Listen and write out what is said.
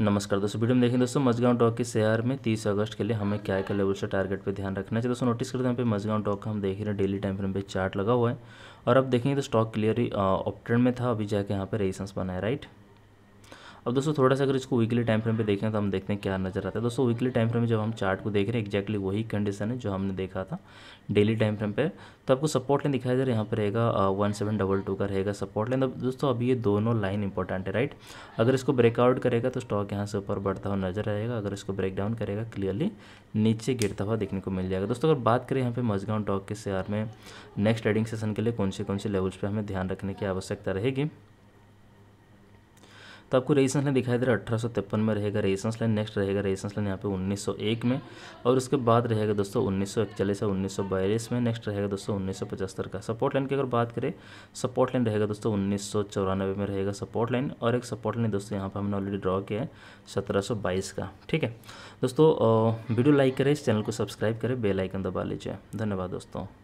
नमस्कार दोस्तों वीडियो में देखें दोस्तों मजगांव डॉक के शेयर में 30 अगस्त के लिए हमें क्या क्या लेवल से टारगेट पे ध्यान रखना चाहिए दोस्तों नोटिस करते हैं पे मजगांव डॉक का हम देख रहे हैं डेली टाइम फ्रेम पे चार्ट लगा हुआ है और अब देखेंगे तो स्टॉक क्लियर ऑप्टन में था अभी जाके यहाँ पे रेजिस्टेंस बना है राइट अब दोस्तों थोड़ा सा अगर इसको वीकली टाइम फ्रेम पे देखें तो हम देखते हैं क्या नज़र आता है दोस्तों वीकली टाइम फ्रेम में जब हम चार्ट को देख रहे हैं एक्जैक्टली वही कंडीशन है जो हमने देखा था डेली टाइम फ्रेम पे तो आपको सपोर्ट लाइन दिखाई दे रहा है यहाँ पर रहेगा वन सेवन डबल टू का रहेगा सपोर्ट लाइन दोस्तों अभी ये दोनों लाइन इंपॉर्टेंट है राइट अगर इसको ब्रेकआउट करेगा तो स्टॉक यहाँ से ऊपर बढ़ता हुआ नजर आएगा अगर इसको ब्रेक डाउन करेगा क्लियरली नीचे गिरता हुआ देखने को मिल जाएगा दोस्तों अगर बात करें यहाँ पे मजगांव डॉक के शेयर में नेक्स्ट ट्रेडिंग सेशन के लिए कौन से कौन से लेवल्स पर हमें ध्यान रखने की आवश्यकता रहेगी तो आपको रेजिस्टेंस लाइन दिखाई दे रहा है अठारह सौ में रहेगा रेजिस्टेंस लाइन नेक्स्ट रहेगा रेजिस्टेंस लाइन यहाँ पे 1901 में और उसके बाद रहेगा दोस्तों उन्नीस सौ उन्नीस में नेक्स्ट रहेगा दोस्तों उन्नीस का सपोर्ट लाइन की अगर बात करें सपोर्ट लाइन रहेगा दोस्तों उन्नीस में रहेगा सपोर्ट लाइन और एक सपोर्ट लाइन दोस्तों यहाँ पर हमने ऑलरेडी ड्रॉ किया है सत्रह का ठीक है दोस्तों वीडियो लाइक करें इस चैनल को सब्सक्राइब करें बेलाइकन दबा लीजिए धन्यवाद दोस्तों